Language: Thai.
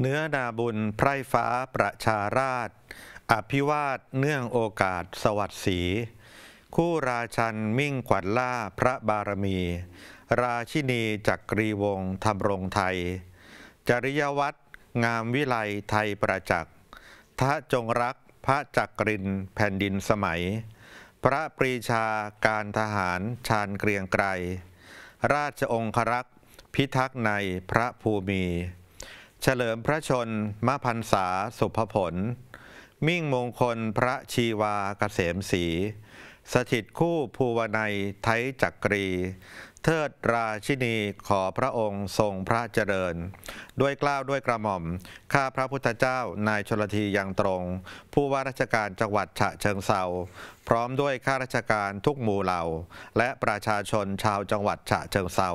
เนื้อนาบุญไพร่ฟ้าประชาราชอภิวาทเนื่องโอกาสสวัสดีคู่ราชันมิ่งขวัญล่าพระบารมี ราชินีจักรีวงธรรมรงไทย จริยวัตรงามวิไลไทยประจักษ์ทะจงรักพระจักรินแผ่นดินสมัย พระปรีชาการทหารชาญเกรียงไกรราชองครักษ์พิทักษ์ในพระภูมิเฉลิมพระชนมพันษาสุภผล มิ่งมงคลพระชีวาเกษมศรีสถิตคู่ภูวนัยไทยจักรี เทิดราชินีขอพระองค์ทรงพระเจริญ ด้วยกล้าวด้วยกระหม่อมข้าพระพุทธเจ้านายชลทียังตรง ผู้ว่าราชการจังหวัดฉะเชิงเซาพร้อมด้วยข้าราชการทุกหมู่เหล่า และประชาชนชาวจังหวัดฉะเชิงเซา